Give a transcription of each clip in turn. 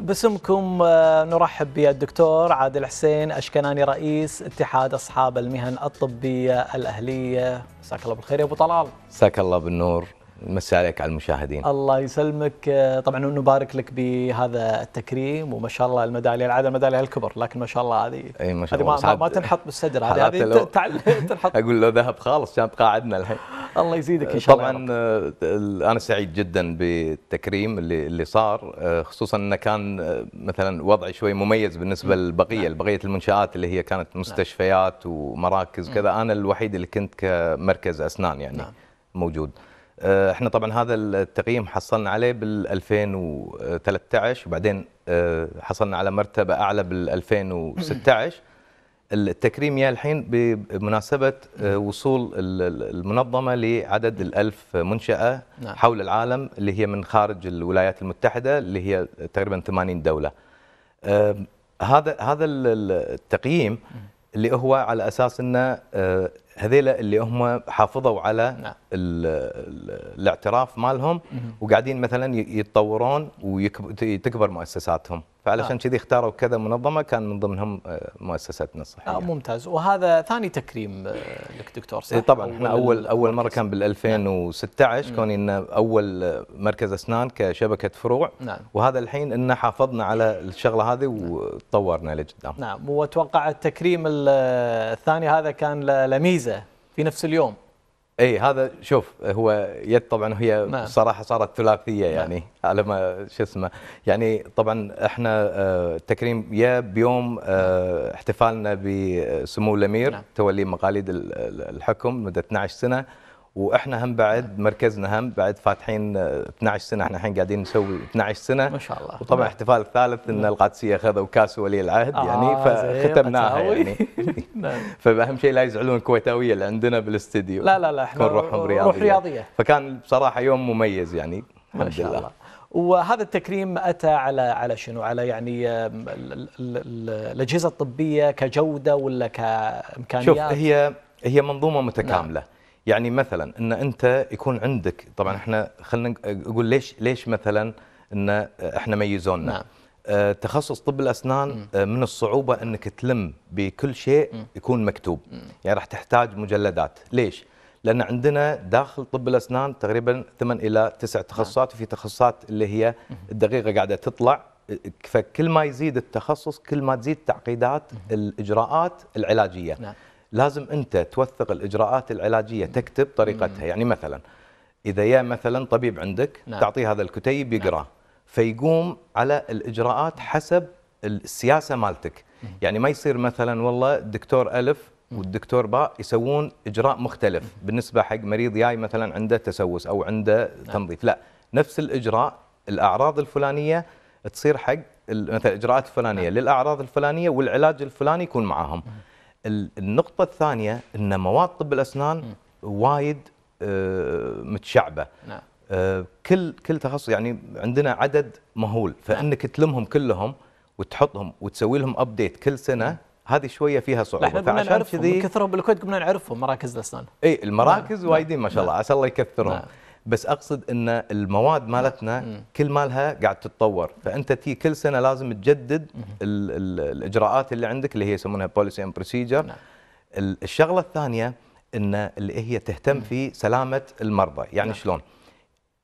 باسمكم آه، نرحب بالدكتور عادل حسين اشكناني رئيس اتحاد اصحاب المهن الطبيه الاهليه مساك الله بالخير يا ابو طلال مساك الله بالنور مسي عليك على المشاهدين الله يسلمك طبعا نبارك لك بهذا التكريم وما شاء الله الميداليه العاده الميداليه الكبر لكن ما شاء الله هذه اي ما شاء الله ما, ما تنحط بالصدر هذه هذه تنحط اقول لو ذهب خالص كان قاعدنا الحين الله يزيدك ان شاء الله طبعا آه، انا سعيد جدا بالتكريم اللي اللي صار آه، خصوصا انه كان آه، مثلا وضعي شوي مميز بالنسبه للبقيه نعم. نعم. بقيه المنشات اللي هي كانت نعم. مستشفيات ومراكز كذا انا الوحيد اللي كنت كمركز اسنان يعني نعم. موجود آه، احنا طبعا هذا التقييم حصلنا عليه بال 2013 وبعدين آه، حصلنا على مرتبه اعلى بال 2016 التكريم يا الحين بمناسبه آه، وصول المنظمه لعدد الألف منشاه نعم. حول العالم اللي هي من خارج الولايات المتحده اللي هي تقريبا 80 دوله هذا هذا التقييم اللي هو على اساس انه هذيلا اللي هم حافظوا على نعم. الاعتراف مالهم وقاعدين مثلا يتطورون وتكبر مؤسساتهم فعلشان آه. كذي آه. اختاروا كذا منظمه كان من ضمنهم آه، مؤسستنا الصحيه. آه ممتاز وهذا ثاني تكريم آه، لك دكتور صحيح؟ إيه، طبعا احنا اول اول مره كان بال 2016 نعم. كوني انه اول مركز اسنان كشبكه فروع نعم. وهذا الحين انه حافظنا على الشغله هذه نعم. وتطورنا لقدام. نعم واتوقع التكريم الثاني هذا كان له ميزه في نفس اليوم. اي هذا شوف هو يد طبعا هي ما. نعم. صراحه صارت ثلاثيه نعم. يعني نعم. على ما شو اسمه يعني طبعا احنا آه، تكريم يا بيوم آه، احتفالنا بسمو الامير نعم. تولي مقاليد الحكم مده 12 سنه واحنا هم بعد مركزنا هم بعد فاتحين 12 آه، سنه احنا الحين قاعدين نسوي 12 سنه ما شاء الله وطبعا نعم. احتفال الثالث ان نعم. القادسيه اخذوا كاس ولي العهد آه يعني فختمناها يعني نعم. فاهم شيء لا يزعلون الكويتاويه اللي عندنا بالاستديو لا لا لا احنا روحهم رياضيه روح رياضيه فكان بصراحه يوم مميز يعني ما شاء الله, الله. وهذا التكريم اتى على على شنو على يعني الاجهزه الطبيه كجوده ولا كامكانيات شوف هي هي منظومه متكامله نعم. يعني مثلا ان انت يكون عندك طبعا احنا خلينا نقول ليش ليش مثلا ان احنا ميزونا نعم. آه، تخصص طب الاسنان آه، من الصعوبه انك تلم بكل شيء يكون مكتوب يعني راح تحتاج مجلدات ليش لان عندنا داخل طب الاسنان تقريبا 8 الى 9 تخصصات وفي تخصصات اللي هي الدقيقه قاعده تطلع فكل ما يزيد التخصص كل ما تزيد تعقيدات الاجراءات العلاجيه نعم. لازم انت توثق الاجراءات العلاجيه تكتب طريقتها يعني مثلا اذا يا مثلا طبيب عندك نعم. تعطيه هذا الكتيب نعم. يقراه نعم. فيقوم على الاجراءات حسب السياسه مالتك مم. يعني ما يصير مثلا والله الدكتور الف والدكتور باء يسوون اجراء مختلف مم. بالنسبه حق مريض جاي مثلا عنده تسوس او عنده نعم. تنظيف لا نفس الاجراء الاعراض الفلانيه تصير حق مثلا الاجراءات الفلانيه نعم. للاعراض الفلانيه والعلاج الفلاني يكون معاهم مم. النقطه الثانيه ان مواد طب الاسنان وايد آه، متشعبه نعم. آه، كل كل تخصص يعني عندنا عدد مهول نعم. فانك تلمهم كلهم وتحطهم وتسوي لهم ابديت كل سنه نعم. هذه شويه فيها صعوبه فعشان كذي كثروا بالكويت قمنا نعرفهم مراكز الاسنان اي المراكز نعم. وايدين ما شاء الله نعم. عسى الله يكثرهم نعم. بس اقصد ان المواد مالتنا كل مالها قاعد تتطور فانت تي كل سنه لازم تجدد الـ الـ الاجراءات اللي عندك اللي هي يسمونها بوليسي اند بروسيجر الشغله الثانيه ان اللي هي تهتم في سلامه المرضى يعني نعم. شلون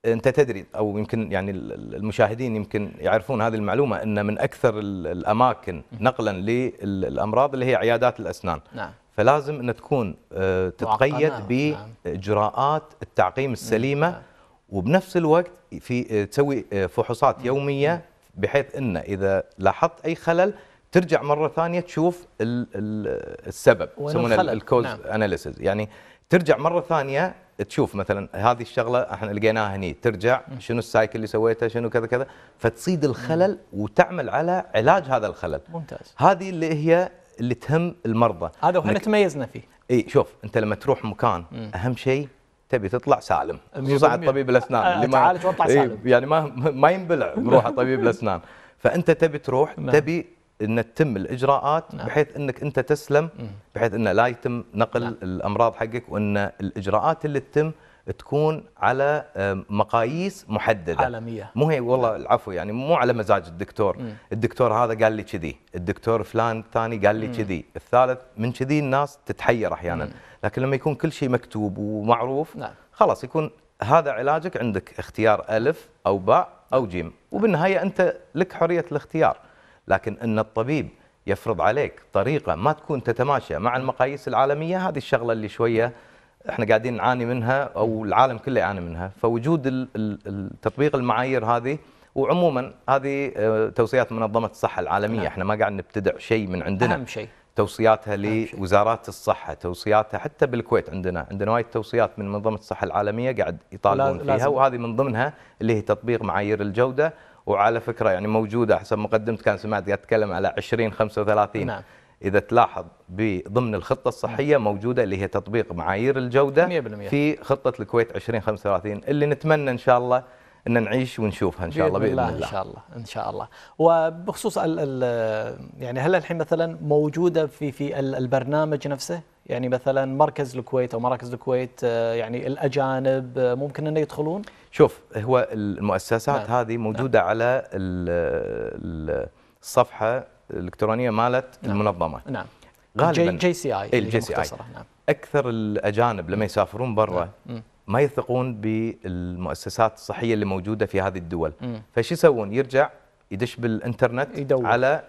انت تدري او يمكن يعني المشاهدين يمكن يعرفون هذه المعلومه ان من اكثر الاماكن نقلا للامراض اللي هي عيادات الاسنان نعم فلازم أن تكون آه، تتقيد بإجراءات نعم. التعقيم السليمة نعم. وبنفس الوقت في آه، تسوي آه، فحوصات نعم. يومية بحيث أنه إذا لاحظت أي خلل ترجع مره ثانيه تشوف السبب يسمونه الكوز اناليسز يعني ترجع مره ثانيه تشوف مثلا هذه الشغله احنا لقيناها هني ترجع شنو السايكل اللي سويته شنو كذا كذا فتصيد الخلل وتعمل على علاج هذا الخلل ممتاز هذه اللي هي اللي تهم المرضى هذا احنا تميزنا فيه اي شوف انت لما تروح مكان مم. اهم شيء تبي تطلع سالم خصوصا طبيب الاسنان أه اللي ما تعالج واطلع سالم يعني ما ما ينبلع بروح طبيب الاسنان فانت تبي تروح نعم. تبي ان تتم الاجراءات نعم. بحيث انك انت تسلم بحيث انه لا يتم نقل مم. نعم. الامراض حقك وان الاجراءات اللي تتم تكون على آه، مقاييس محدده عالميه مو هي والله العفو يعني مو على مزاج الدكتور مم. الدكتور هذا قال لي كذي الدكتور فلان الثاني قال لي كذي الثالث من كذي الناس تتحير احيانا مم. لكن لما يكون كل شيء مكتوب ومعروف نعم. خلاص يكون هذا علاجك عندك اختيار الف او باء او جيم وبالنهايه انت لك حريه الاختيار لكن ان الطبيب يفرض عليك طريقه ما تكون تتماشى مع المقاييس العالميه هذه الشغله اللي شويه احنا قاعدين نعاني منها او العالم كله يعاني منها فوجود تطبيق المعايير هذه وعموما هذه آه، توصيات منظمه الصحه العالميه نعم. احنا ما قاعد نبتدع شيء من عندنا اهم شيء توصياتها لوزارات الصحه توصياتها حتى بالكويت عندنا عندنا وايد توصيات من منظمه الصحه العالميه قاعد يطالبون فيها لازم. وهذه من ضمنها اللي هي تطبيق معايير الجوده وعلى فكره يعني موجوده حسب مقدمت كان سمعت قاعد اتكلم على 20 35 نعم اذا تلاحظ بضمن الخطه الصحيه نعم. موجوده اللي هي تطبيق معايير الجوده 100% في خطه الكويت 2035 اللي نتمنى ان شاء الله ان نعيش ونشوفها ان شاء الله باذن الله, الله ان شاء الله ان شاء الله وبخصوص الـ الـ يعني هل الحين مثلا موجوده في في البرنامج نفسه يعني مثلا مركز الكويت او مراكز الكويت آه، يعني الاجانب آه، ممكن انه يدخلون شوف هو المؤسسات نعم. هذه موجوده نعم. على الصفحه الالكترونيه مالت نعم. المنظمه نعم غالبا جي, سي اي الجي سي اي نعم. اكثر الاجانب لما يسافرون برا نعم. ما يثقون بالمؤسسات الصحيه اللي موجوده في هذه الدول نعم. فشو يسوون يرجع يدش بالانترنت يدور. على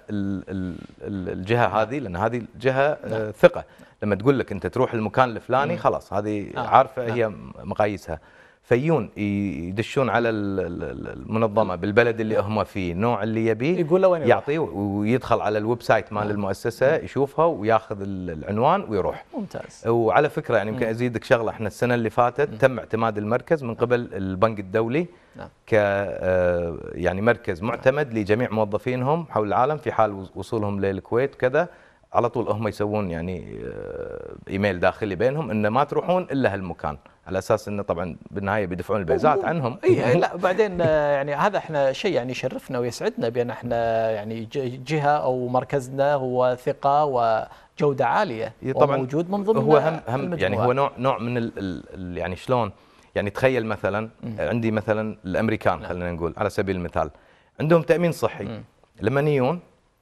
الجهه نعم. هذه لان هذه الجهه آه، نعم. ثقه لما تقول لك انت تروح المكان الفلاني خلاص هذه آه. عارفه نعم. هي مقاييسها فيون يدشون على المنظمه بالبلد اللي هم فيه النوع اللي يبيه يقول له وين يعطيه ويدخل على الويب سايت مال نعم. المؤسسه نعم. يشوفها وياخذ العنوان ويروح ممتاز وعلى فكره يعني يمكن ازيدك شغله احنا السنه اللي فاتت تم اعتماد المركز من قبل البنك الدولي نعم. ك آه، يعني مركز معتمد لجميع موظفينهم حول العالم في حال وصولهم للكويت وكذا على طول هم يسوون يعني آه، ايميل داخلي بينهم انه ما تروحون الا هالمكان على اساس انه طبعا بالنهايه بيدفعون البيزات عنهم اي لا بعدين آه، يعني هذا احنا شيء يعني يشرفنا ويسعدنا بان احنا يعني جهه او مركزنا هو ثقه وجوده عاليه إيه، طبعا موجود من ضمن هو هم, هم يعني هو نوع نوع من الـ الـ يعني شلون يعني تخيل مثلا عندي مثلا الامريكان نعم. خلينا نقول على سبيل المثال عندهم تامين صحي لما يجون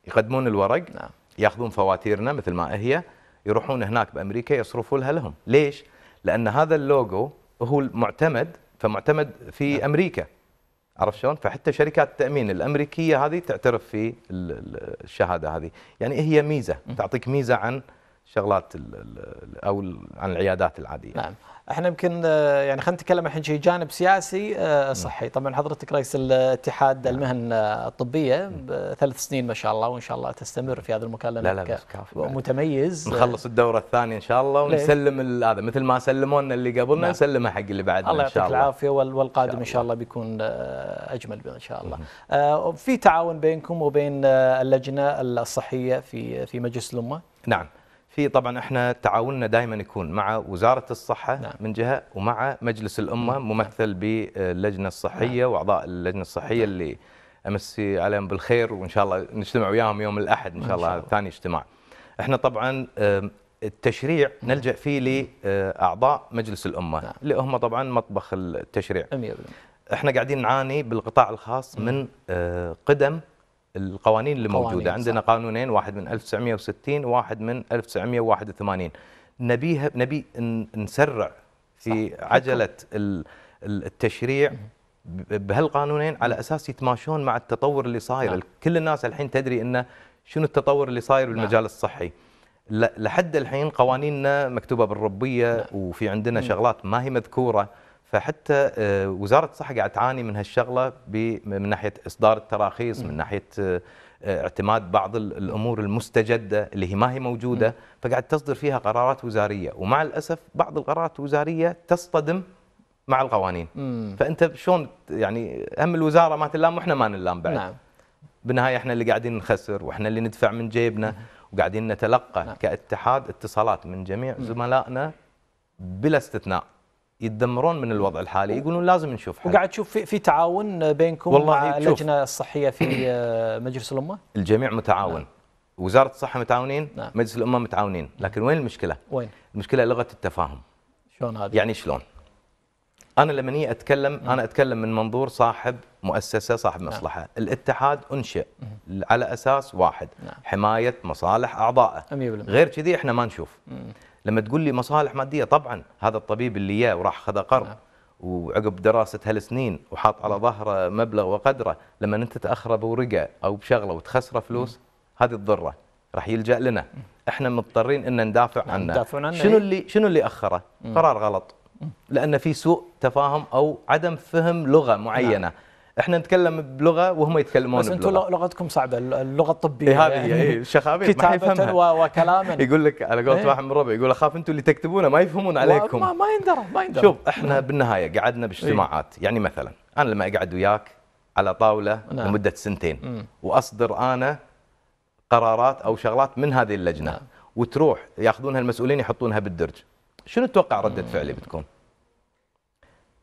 يقدمون الورق نعم ياخذون فواتيرنا مثل ما هي يروحون هناك بامريكا يصرفوا لها لهم ليش لان هذا اللوجو هو المعتمد فمعتمد في نعم. امريكا عرف شلون؟ فحتى شركات التامين الامريكيه هذه تعترف في الشهاده هذه، يعني هي ميزه تعطيك ميزه عن شغلات الـ الـ او عن العيادات العاديه. نعم. احنا يمكن آه، يعني خلينا نتكلم الحين شيء جانب سياسي آه، نعم. صحي، طبعا حضرتك رئيس الاتحاد نعم. المهن آه، الطبيه نعم. ثلاث سنين ما شاء الله وان شاء الله تستمر في هذا المكان لا لا بس كافي متميز نخلص الدوره الثانيه ان شاء الله ونسلم هذا مثل ما سلمونا اللي قبلنا نعم. نسلمه حق اللي بعدنا الله ان شاء الله يعطيك العافيه والقادم ان شاء الله بيكون اجمل ان شاء الله. في تعاون بينكم وبين اللجنه الصحيه في في مجلس الامه؟ نعم. في طبعا احنا تعاوننا دائما يكون مع وزاره الصحه نعم. من جهه ومع مجلس الامه نعم. ممثل باللجنه الصحيه نعم. واعضاء اللجنه الصحيه نعم. اللي امسي عليهم بالخير وان شاء الله نجتمع وياهم يوم الاحد ان شاء الله, الله. ثاني اجتماع. احنا طبعا التشريع نعم. نلجا فيه لاعضاء أه، مجلس الامه نعم. اللي هم طبعا مطبخ التشريع. 100% احنا قاعدين نعاني بالقطاع الخاص نعم. من أه، قدم القوانين اللي قوانين موجوده عندنا صح. قانونين واحد من 1960 وواحد من 1981 نبيها نبي نسرع في صح. عجله التشريع بهالقانونين على اساس يتماشون مع التطور اللي صاير نعم. كل الناس الحين تدري انه شنو التطور اللي صاير بالمجال نعم. الصحي لحد الحين قوانيننا مكتوبه بالربيه نعم. وفي عندنا شغلات ما هي مذكوره فحتى آه، وزاره الصحه قاعده تعاني من هالشغله من ناحيه اصدار التراخيص من ناحيه آه، اعتماد بعض الامور المستجده اللي هي ما هي موجوده فقاعد تصدر فيها قرارات وزاريه ومع الاسف بعض القرارات الوزاريه تصطدم مع القوانين فانت شلون يعني هم الوزاره ما تلام واحنا ما نلام بعد نعم بالنهايه احنا اللي قاعدين نخسر واحنا اللي ندفع من جيبنا وقاعدين نتلقى نعم. كاتحاد اتصالات من جميع زملائنا بلا استثناء يتدمرون من الوضع الحالي يقولون لازم نشوف حل وقاعد تشوف في, في تعاون بينكم والله مع اللجنه الصحيه في آه، مجلس الامه الجميع متعاون نعم. وزاره الصحه متعاونين نعم. مجلس الامه متعاونين لكن وين المشكله وين المشكله لغه التفاهم شلون هذه يعني شلون انا لما ني اتكلم نعم. انا اتكلم من منظور صاحب مؤسسه صاحب نعم. مصلحه نعم. الاتحاد انشئ نعم. على اساس واحد نعم. حمايه مصالح اعضائه غير كذي احنا ما نشوف نعم. لما تقول لي مصالح ماديه طبعا هذا الطبيب اللي جاء وراح خذ قرض نعم. وعقب دراسه هالسنين وحاط على ظهره مبلغ وقدره لما انت تاخره بورقه او بشغله وتخسره فلوس هذه تضره راح يلجا لنا احنا مضطرين ان ندافع عنه شنو اللي شنو اللي اخره قرار غلط لان في سوء تفاهم او عدم فهم لغه نعم. معينه احنا نتكلم بلغه وهم يتكلمون بس انتم لغتكم صعبه اللغه الطبيه إيه هذه إيه، يعني اي شخابيط كتابه وكلاما يقول لك على قولة إيه. واحد من ربع يقول اخاف انتم اللي تكتبونه ما يفهمون عليكم ما, ما يندرى ما يندرى شوف احنا نعم. بالنهايه قعدنا باجتماعات إيه؟ يعني مثلا انا لما اقعد وياك على طاوله نعم. لمده سنتين مم. واصدر انا قرارات او شغلات من هذه اللجنه نعم. وتروح ياخذونها المسؤولين يحطونها بالدرج شنو تتوقع رده فعلي بتكون؟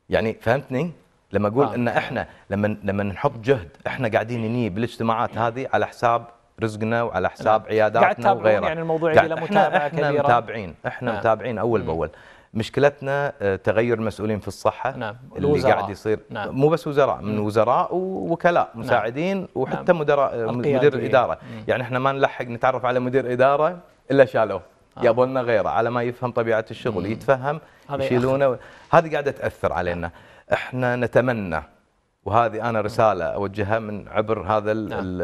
يعني فهمتني؟ لما اقول آه. ان احنا لما لما نحط جهد احنا قاعدين نيه الاجتماعات هذه على حساب رزقنا وعلى حساب عياداتنا وغيرها يعني الموضوع الى متابعه احنا كبيرة. احنا متابعين احنا آه. متابعين اول باول مشكلتنا آه، تغير المسؤولين في الصحه نعم. اللي الوزراء. قاعد يصير نعم. مو بس وزراء من وزراء ووكلاء نعم. مساعدين نعم. وحتى نعم. مدراء آه، مدير الاداره مم. يعني احنا ما نلحق نتعرف على مدير اداره الا شالوه آه. يبون غيره على ما يفهم طبيعه الشغل مم. يتفهم يشيلونه هذه قاعده تاثر علينا احنا نتمنى وهذه انا رساله اوجهها من عبر هذا الـ نعم. الـ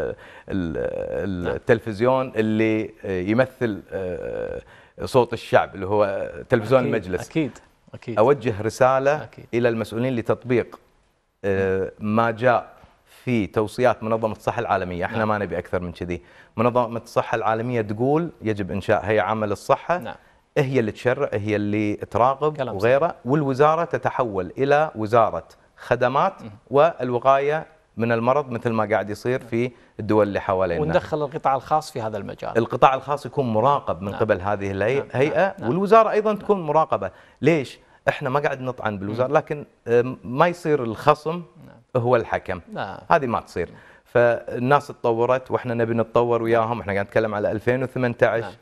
نعم. التلفزيون اللي يمثل آه، صوت الشعب اللي هو تلفزيون أكيد المجلس اكيد اكيد اوجه رساله أكيد. الى المسؤولين لتطبيق آه، نعم. ما جاء في توصيات منظمه الصحه العالميه احنا نعم. ما نبي اكثر من كذي منظمه الصحه العالميه تقول يجب انشاء هيئه عامه للصحه نعم. هي اللي تشرع هي اللي تراقب وغيره والوزاره تتحول الى وزاره خدمات والوقايه من المرض مثل ما قاعد يصير في الدول اللي حوالينا وندخل القطاع الخاص في هذا المجال القطاع الخاص يكون مراقب من نعم. قبل هذه الهيئه نعم. نعم. نعم. والوزاره ايضا نعم. تكون مراقبه ليش احنا ما قاعد نطعن بالوزاره لكن ما يصير الخصم نعم. هو الحكم نعم. هذه ما تصير نعم. فالناس تطورت واحنا نبي نتطور وياهم احنا قاعد نتكلم على 2018 نعم.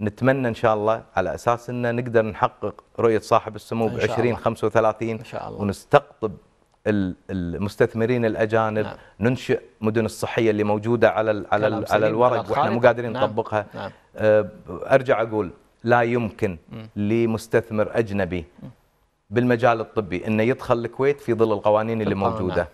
نتمنى ان شاء الله على اساس ان نقدر نحقق رؤيه صاحب السمو ب 2035 ان شاء الله ونستقطب المستثمرين الاجانب نعم. ننشئ مدن الصحيه اللي موجوده على على على الورق واحنا مو قادرين نعم. نطبقها نعم. أه، ارجع اقول لا يمكن لمستثمر اجنبي بالمجال الطبي انه يدخل الكويت في ظل القوانين اللي نعم. موجوده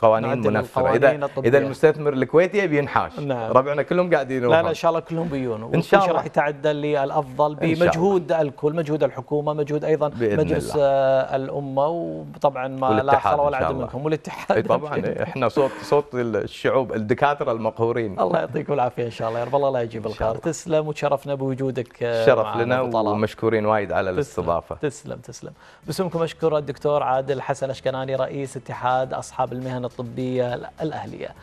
قوانين منفره اذا اذا المستثمر الكويتي بينحاش نعم. ربعنا كلهم قاعدين لا لا ان شاء الله كلهم بيونوا ان شاء الله راح يتعدل للافضل بمجهود الكل مجهود الحكومه مجهود ايضا مجلس الله. آه، الامه وطبعا ما لا حول ولا عدل منكم والاتحاد طبعا احنا صوت صوت الشعوب الدكاتره المقهورين الله يعطيكم العافيه ان شاء الله يا رب الله لا يجيب الخير تسلم وتشرفنا بوجودك آه، شرف لنا ومشكورين وايد على الاستضافه تسلم تسلم باسمكم اشكر الدكتور عادل حسن اشكناني رئيس اتحاد اصحاب المهن المهن الطبية الأهلية